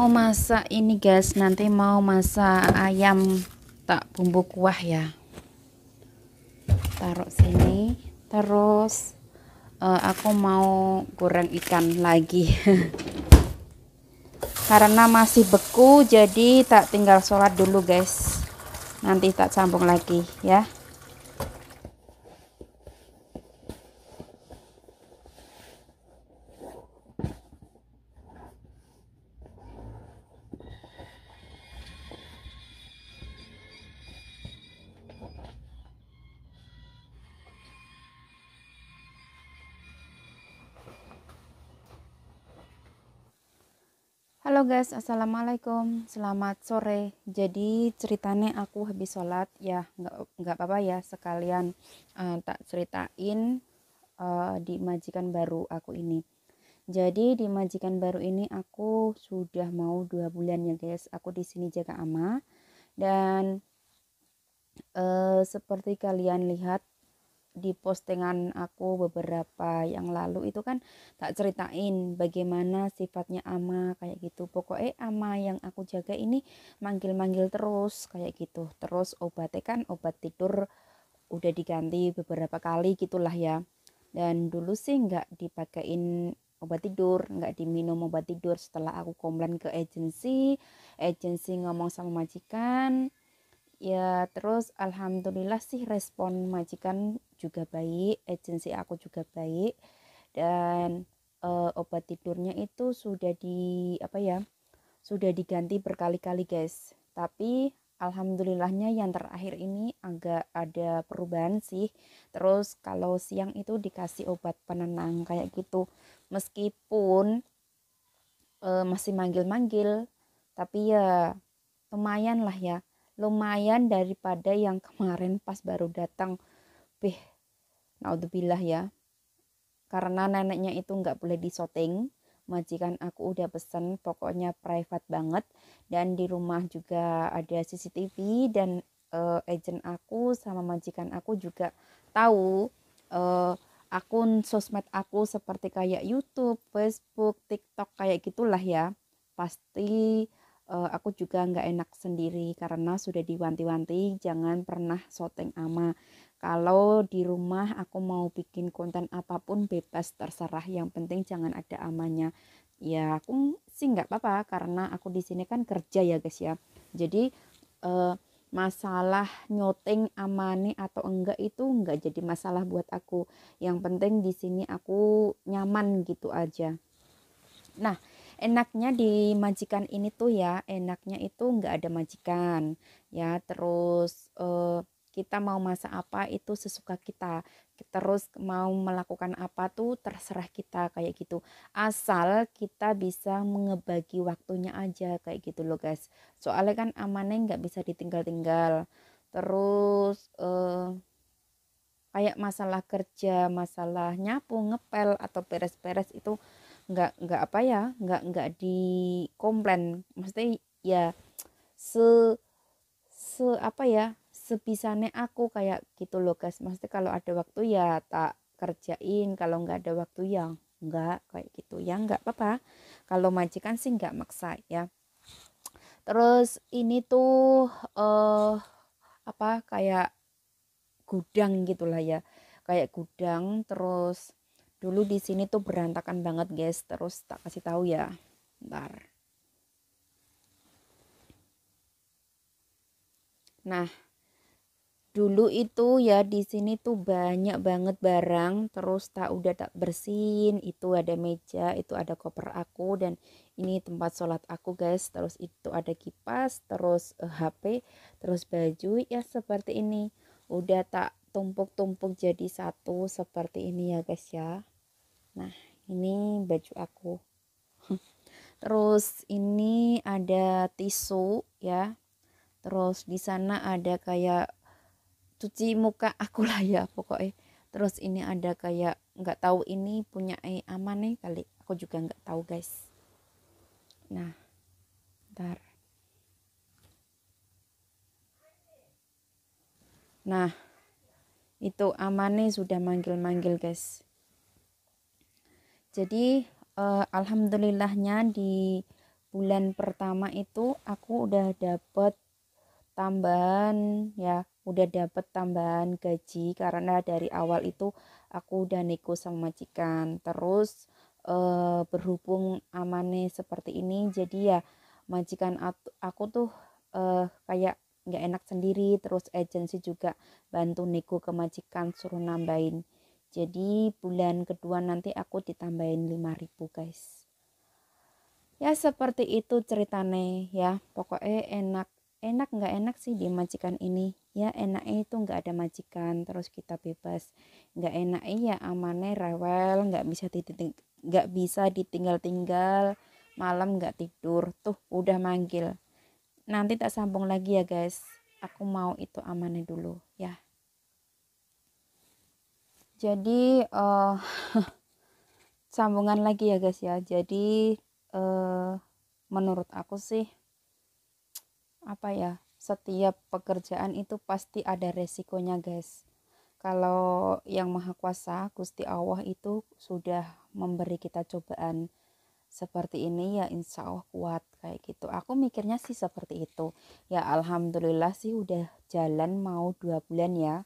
mau masak ini guys nanti mau masak ayam tak bumbu kuah ya taruh sini terus uh, aku mau goreng ikan lagi karena masih beku jadi tak tinggal sholat dulu guys nanti tak sambung lagi ya Halo guys, assalamualaikum. Selamat sore. Jadi ceritanya aku habis sholat ya, nggak nggak apa-apa ya sekalian uh, tak ceritain uh, di majikan baru aku ini. Jadi di majikan baru ini aku sudah mau dua bulan ya guys. Aku di sini jaga ama dan uh, seperti kalian lihat di postingan aku beberapa yang lalu itu kan tak ceritain bagaimana sifatnya ama kayak gitu pokoknya ama yang aku jaga ini manggil-manggil terus kayak gitu terus obatnya kan obat tidur udah diganti beberapa kali gitulah ya dan dulu sih nggak dipakein obat tidur nggak diminum obat tidur setelah aku komplain ke agensi agensi ngomong sama majikan ya terus alhamdulillah sih respon majikan juga baik agensi aku juga baik dan uh, obat tidurnya itu sudah di apa ya sudah diganti berkali-kali guys tapi alhamdulillahnya yang terakhir ini agak ada perubahan sih terus kalau siang itu dikasih obat penenang kayak gitu meskipun uh, masih manggil-manggil tapi ya lumayan lah ya lumayan daripada yang kemarin pas baru datang beh naudzubillah ya karena neneknya itu nggak boleh disoting majikan aku udah pesen pokoknya private banget dan di rumah juga ada CCTV dan uh, agent aku sama majikan aku juga tahu uh, akun sosmed aku seperti kayak YouTube, Facebook, TikTok kayak gitulah ya. Pasti uh, aku juga nggak enak sendiri karena sudah diwanti-wanti jangan pernah syuting ama kalau di rumah aku mau bikin konten apapun bebas terserah yang penting jangan ada amanya ya aku sih nggak apa-apa karena aku di sini kan kerja ya guys ya jadi uh, masalah nyoting amane atau enggak itu enggak jadi masalah buat aku yang penting di sini aku nyaman gitu aja nah enaknya di majikan ini tuh ya enaknya itu nggak ada majikan ya terus eh, kita mau masak apa itu sesuka kita terus mau melakukan apa tuh terserah kita kayak gitu asal kita bisa mengebagi waktunya aja kayak gitu loh guys soalnya kan amannya nggak bisa ditinggal-tinggal terus eh, kayak masalah kerja masalah nyapu ngepel atau peres-peres itu nggak nggak apa ya nggak nggak dikomplain maksudnya ya se se apa ya sebisane aku kayak gitu loh guys maksudnya kalau ada waktu ya tak kerjain kalau nggak ada waktu ya nggak kayak gitu ya nggak apa-apa kalau majikan sih nggak maksa ya terus ini tuh eh uh, apa kayak gudang gitulah ya kayak gudang terus dulu di sini tuh berantakan banget guys terus tak kasih tahu ya ntar nah dulu itu ya di sini tuh banyak banget barang terus tak udah tak bersihin itu ada meja itu ada koper aku dan ini tempat sholat aku guys terus itu ada kipas terus HP eh, terus baju ya seperti ini udah tak tumpuk-tumpuk jadi satu seperti ini ya guys ya nah ini baju aku terus ini ada tisu ya terus di sana ada kayak cuci muka aku lah ya pokoknya terus ini ada kayak nggak tahu ini punya eh, aman nih kali aku juga nggak tahu guys nah ntar nah itu Amane sudah manggil-manggil guys. Jadi uh, alhamdulillahnya di bulan pertama itu aku udah dapet tambahan ya udah dapet tambahan gaji karena dari awal itu aku udah nego sama majikan terus uh, berhubung amane seperti ini jadi ya majikan aku tuh uh, kayak nggak enak sendiri terus agensi juga bantu nego kemajikan suruh nambahin jadi bulan kedua nanti aku ditambahin 5000 guys ya seperti itu ceritane ya pokoknya enak enak nggak enak sih di majikan ini ya enak itu nggak ada majikan terus kita bebas nggak enak ya amannya rewel nggak bisa diting nggak bisa ditinggal tinggal malam nggak tidur tuh udah manggil nanti tak sambung lagi ya guys aku mau itu amannya dulu ya jadi uh, sambungan lagi ya guys ya jadi uh, menurut aku sih apa ya setiap pekerjaan itu pasti ada resikonya guys kalau yang maha kuasa Gusti Allah itu sudah memberi kita cobaan seperti ini ya insya Allah kuat kayak gitu aku mikirnya sih seperti itu ya alhamdulillah sih udah jalan mau dua bulan ya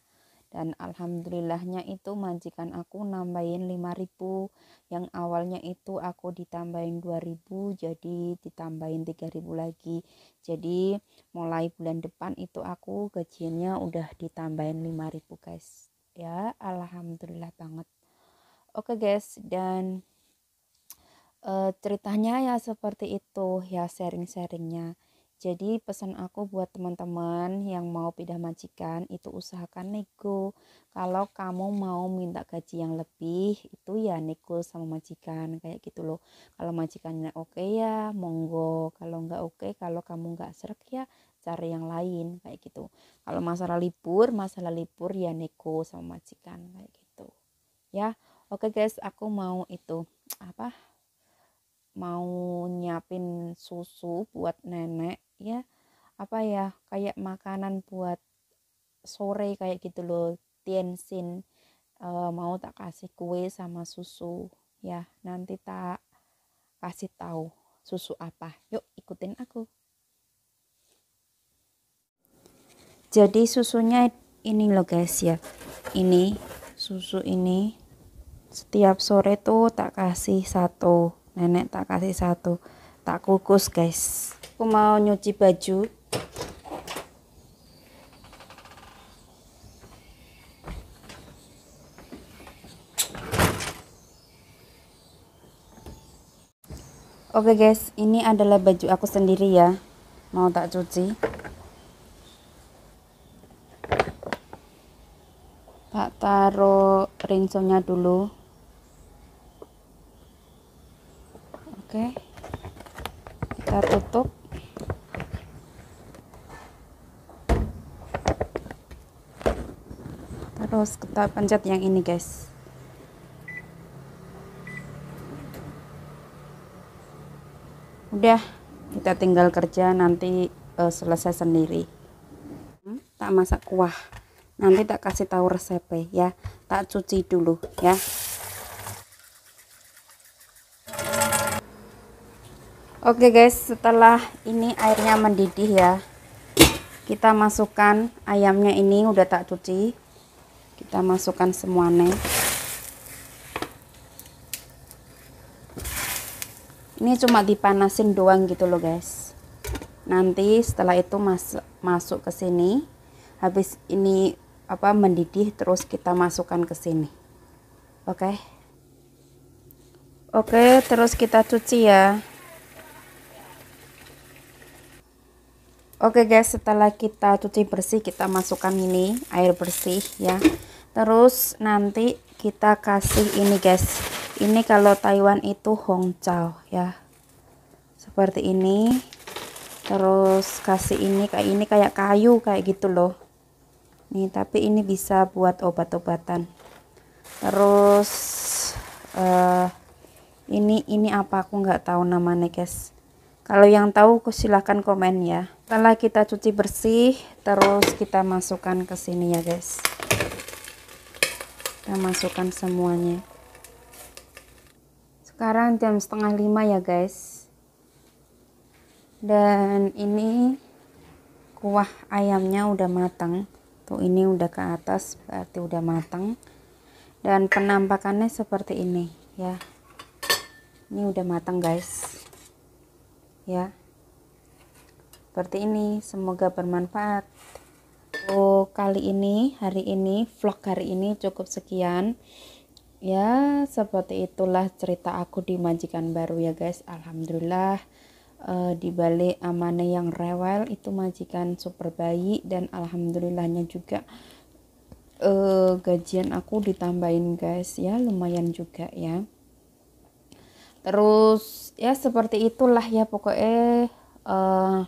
dan alhamdulillahnya itu majikan aku nambahin 5000 yang awalnya itu aku ditambahin 2000 jadi ditambahin 3000 lagi jadi mulai bulan depan itu aku gajinya udah ditambahin 5000 guys ya alhamdulillah banget oke okay guys dan e, ceritanya ya seperti itu ya sharing-sharingnya jadi pesan aku buat teman-teman yang mau pindah majikan itu usahakan nego. Kalau kamu mau minta gaji yang lebih itu ya nego sama majikan kayak gitu loh. Kalau majikannya oke okay ya monggo, kalau nggak oke, okay, kalau kamu nggak serak ya cari yang lain kayak gitu. Kalau masalah libur, masalah libur ya nego sama majikan kayak gitu. Ya, oke okay guys, aku mau itu apa? mau nyiapin susu buat nenek ya apa ya kayak makanan buat sore kayak gitu loh tiensin e, eh, mau tak kasih kue sama susu ya nanti tak kasih tahu susu apa yuk ikutin aku jadi susunya ini loh guys ya ini susu ini setiap sore tuh tak kasih satu nenek tak kasih satu tak kukus guys aku mau nyuci baju oke okay guys ini adalah baju aku sendiri ya mau tak cuci tak taruh rinsonya dulu kita tutup terus kita pencet yang ini guys udah kita tinggal kerja nanti uh, selesai sendiri hmm, tak masak kuah nanti tak kasih tahu resepnya ya tak cuci dulu ya Oke guys, setelah ini airnya mendidih ya. Kita masukkan ayamnya ini udah tak cuci. Kita masukkan semuanya. Ini cuma dipanasin doang gitu loh guys. Nanti setelah itu masuk masuk ke sini. Habis ini apa mendidih terus kita masukkan ke sini. Oke. Okay? Oke, okay, terus kita cuci ya. Oke guys, setelah kita cuci bersih, kita masukkan ini air bersih ya. Terus nanti kita kasih ini guys. Ini kalau Taiwan itu hongcao ya. Seperti ini. Terus kasih ini kayak ini kayak kayu kayak gitu loh. Nih, tapi ini bisa buat obat-obatan. Terus uh, ini ini apa aku nggak tahu namanya guys kalau yang tahu silahkan komen ya setelah kita cuci bersih terus kita masukkan ke sini ya guys kita masukkan semuanya sekarang jam setengah lima ya guys dan ini kuah ayamnya udah matang tuh ini udah ke atas berarti udah matang dan penampakannya seperti ini ya ini udah matang guys ya seperti ini semoga bermanfaat oh kali ini hari ini vlog hari ini cukup sekian ya seperti itulah cerita aku di majikan baru ya guys alhamdulillah eh, di balik amane yang rewel itu majikan super baik dan alhamdulillahnya juga eh, gajian aku ditambahin guys ya lumayan juga ya terus ya seperti itulah ya pokoknya uh,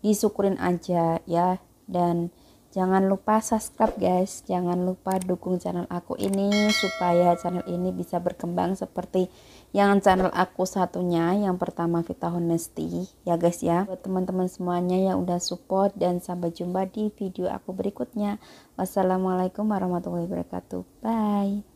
disyukurin aja ya dan jangan lupa subscribe guys jangan lupa dukung channel aku ini supaya channel ini bisa berkembang seperti yang channel aku satunya yang pertama Vita Honesty ya guys ya buat teman-teman semuanya yang udah support dan sampai jumpa di video aku berikutnya wassalamualaikum warahmatullahi wabarakatuh bye